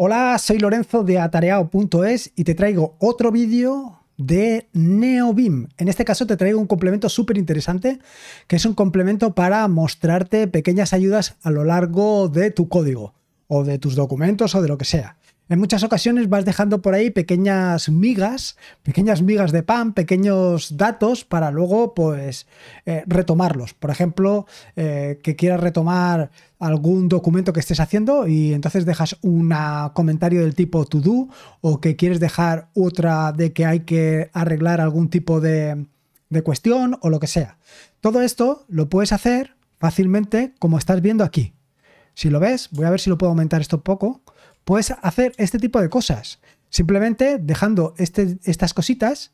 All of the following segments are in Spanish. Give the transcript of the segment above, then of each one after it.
Hola, soy Lorenzo de Atareao.es y te traigo otro vídeo de NeoBim. En este caso te traigo un complemento súper interesante, que es un complemento para mostrarte pequeñas ayudas a lo largo de tu código o de tus documentos o de lo que sea en muchas ocasiones vas dejando por ahí pequeñas migas, pequeñas migas de pan, pequeños datos para luego pues eh, retomarlos. Por ejemplo, eh, que quieras retomar algún documento que estés haciendo y entonces dejas un comentario del tipo to do o que quieres dejar otra de que hay que arreglar algún tipo de, de cuestión o lo que sea. Todo esto lo puedes hacer fácilmente como estás viendo aquí. Si lo ves, voy a ver si lo puedo aumentar esto un poco puedes hacer este tipo de cosas. Simplemente dejando este, estas cositas,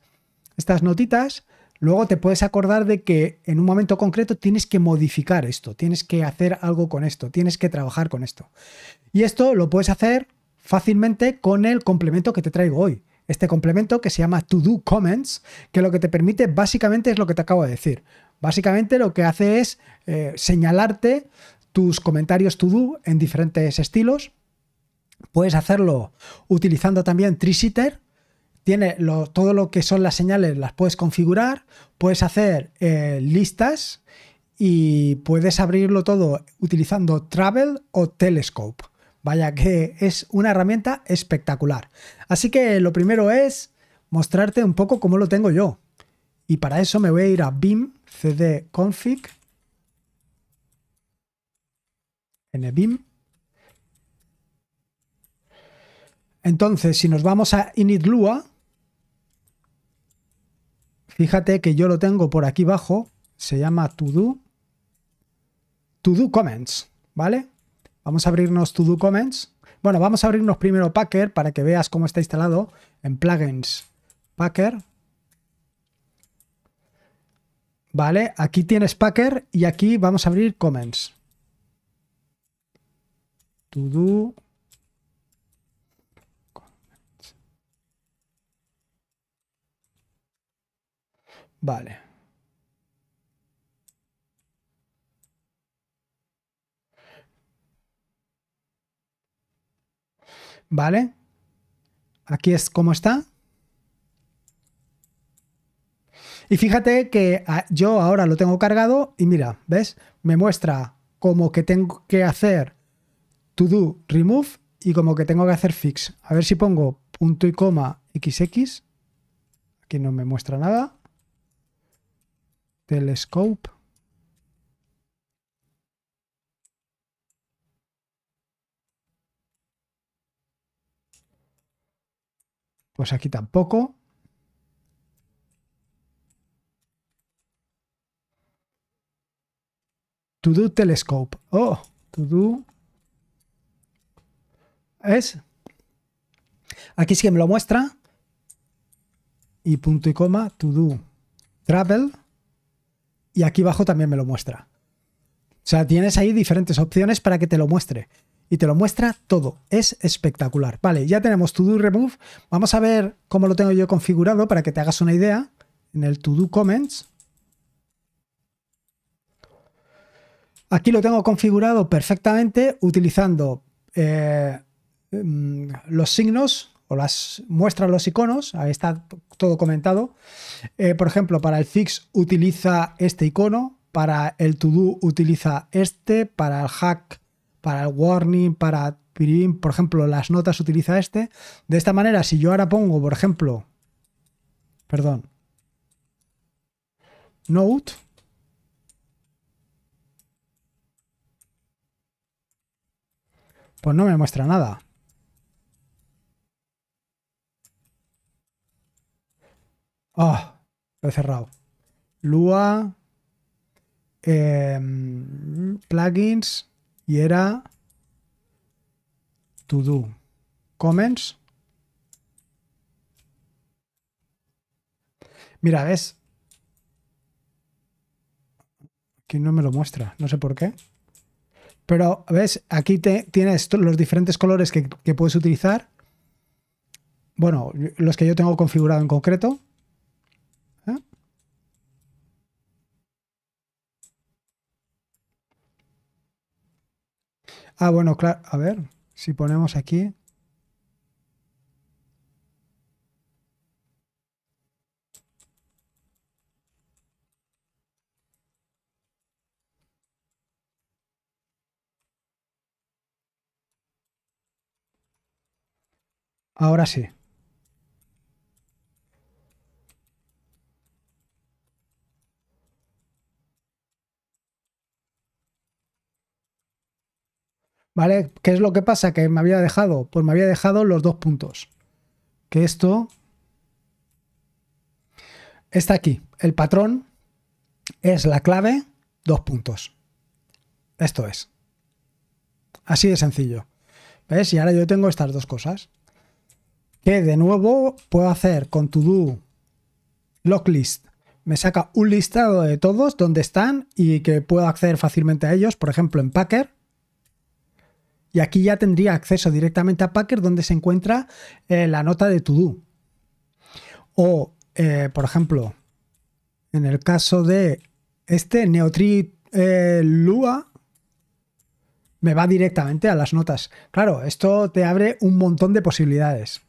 estas notitas, luego te puedes acordar de que en un momento concreto tienes que modificar esto, tienes que hacer algo con esto, tienes que trabajar con esto. Y esto lo puedes hacer fácilmente con el complemento que te traigo hoy. Este complemento que se llama To Do Comments, que lo que te permite básicamente es lo que te acabo de decir. Básicamente lo que hace es eh, señalarte tus comentarios to do en diferentes estilos Puedes hacerlo utilizando también Trisitter. Tiene todo lo que son las señales, las puedes configurar, puedes hacer eh, listas y puedes abrirlo todo utilizando Travel o Telescope. Vaya que es una herramienta espectacular. Así que lo primero es mostrarte un poco cómo lo tengo yo. Y para eso me voy a ir a BIM cd config en el BIM Entonces, si nos vamos a initlua, fíjate que yo lo tengo por aquí abajo, se llama to do, to do comments, ¿vale? Vamos a abrirnos to comments. Bueno, vamos a abrirnos primero Packer para que veas cómo está instalado en plugins Packer. Vale, aquí tienes Packer y aquí vamos a abrir comments. To Vale. Vale. Aquí es como está. Y fíjate que ah, yo ahora lo tengo cargado y mira, ¿ves? Me muestra como que tengo que hacer to do remove y como que tengo que hacer fix. A ver si pongo punto y coma XX. Aquí no me muestra nada. Telescope. Pues aquí tampoco. To do telescope. Oh, to do. ¿Es? Aquí sí que me lo muestra. Y punto y coma, to do. Travel. Y aquí abajo también me lo muestra. O sea, tienes ahí diferentes opciones para que te lo muestre. Y te lo muestra todo. Es espectacular. Vale, ya tenemos todo Do Remove. Vamos a ver cómo lo tengo yo configurado para que te hagas una idea. En el To Do Comments. Aquí lo tengo configurado perfectamente utilizando eh, mm, los signos o las muestran los iconos, ahí está todo comentado. Eh, por ejemplo, para el Fix utiliza este icono, para el To Do utiliza este, para el Hack, para el Warning, para por ejemplo, las notas utiliza este. De esta manera, si yo ahora pongo, por ejemplo, perdón, Note, pues no me muestra nada. oh, lo he cerrado. Lua. Em, plugins. Y era. To do. Comments. Mira, ves. Aquí no me lo muestra, no sé por qué. Pero, ¿ves? Aquí te, tienes los diferentes colores que puedes utilizar. Bueno, los que yo tengo configurado en concreto. Ah, bueno, claro. A ver, si ponemos aquí. Ahora sí. ¿Vale? ¿Qué es lo que pasa? Que me había dejado. Pues me había dejado los dos puntos. Que esto está aquí. El patrón es la clave, dos puntos. Esto es. Así de sencillo. ¿Ves? Y ahora yo tengo estas dos cosas. Que de nuevo puedo hacer con todo locklist. Me saca un listado de todos donde están y que puedo acceder fácilmente a ellos. Por ejemplo, en Packer y aquí ya tendría acceso directamente a Packer donde se encuentra eh, la nota de to O, eh, por ejemplo, en el caso de este Neotri eh, Lua, me va directamente a las notas. Claro, esto te abre un montón de posibilidades.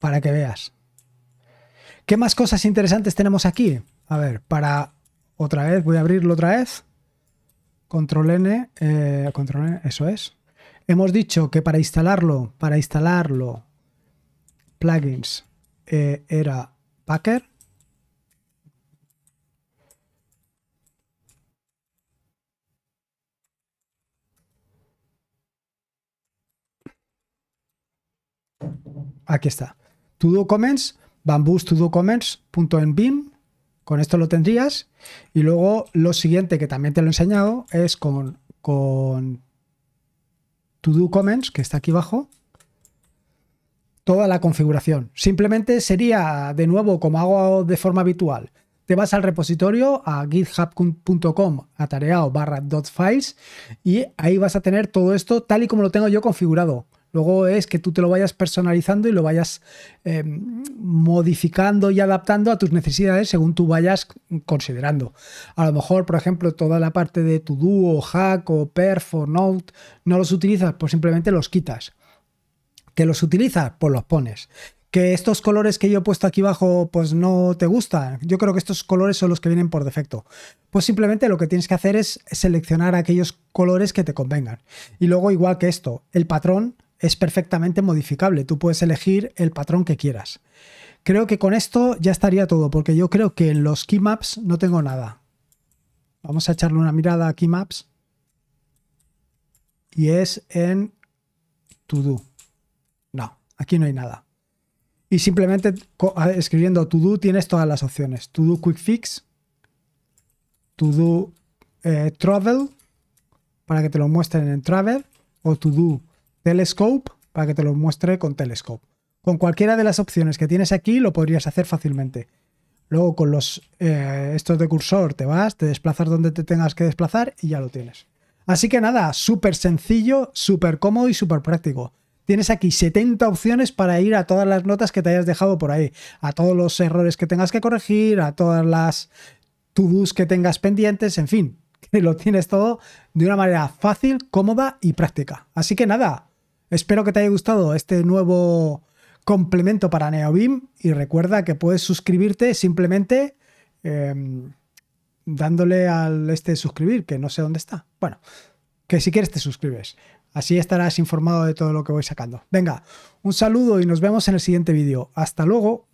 Para que veas. ¿Qué más cosas interesantes tenemos aquí? A ver, para otra vez, voy a abrirlo otra vez. Control N, eh, control N, eso es. Hemos dicho que para instalarlo, para instalarlo, plugins eh, era Packer. Aquí está. To do comments bamboo Con esto lo tendrías. Y luego lo siguiente que también te lo he enseñado es con, con to comments, que está aquí abajo, toda la configuración. Simplemente sería, de nuevo, como hago de forma habitual, te vas al repositorio a github.com atareado barra dot .files y ahí vas a tener todo esto tal y como lo tengo yo configurado. Luego es que tú te lo vayas personalizando y lo vayas eh, modificando y adaptando a tus necesidades según tú vayas considerando. A lo mejor, por ejemplo, toda la parte de tu dúo hack o perf o note no los utilizas, pues simplemente los quitas. ¿Que los utilizas? Pues los pones que estos colores que yo he puesto aquí abajo pues no te gustan. Yo creo que estos colores son los que vienen por defecto. Pues simplemente lo que tienes que hacer es seleccionar aquellos colores que te convengan. Y luego igual que esto, el patrón es perfectamente modificable. Tú puedes elegir el patrón que quieras. Creo que con esto ya estaría todo, porque yo creo que en los keymaps no tengo nada. Vamos a echarle una mirada a keymaps. Y es en todo No, aquí no hay nada. Y simplemente escribiendo todo tienes todas las opciones. todo quick fix, todo eh, travel, para que te lo muestren en travel, o todo Telescope para que te lo muestre con Telescope. Con cualquiera de las opciones que tienes aquí lo podrías hacer fácilmente. Luego con los eh, estos de cursor te vas, te desplazas donde te tengas que desplazar y ya lo tienes. Así que nada, súper sencillo, súper cómodo y súper práctico. Tienes aquí 70 opciones para ir a todas las notas que te hayas dejado por ahí, a todos los errores que tengas que corregir, a todas las to que tengas pendientes, en fin, que lo tienes todo de una manera fácil, cómoda y práctica. Así que nada, Espero que te haya gustado este nuevo complemento para NeoBeam y recuerda que puedes suscribirte simplemente em, dándole al este suscribir, que no sé dónde está. Bueno, que si quieres te suscribes. Así estarás informado de todo lo que voy sacando. Venga, un saludo y nos vemos en el siguiente vídeo. Hasta luego.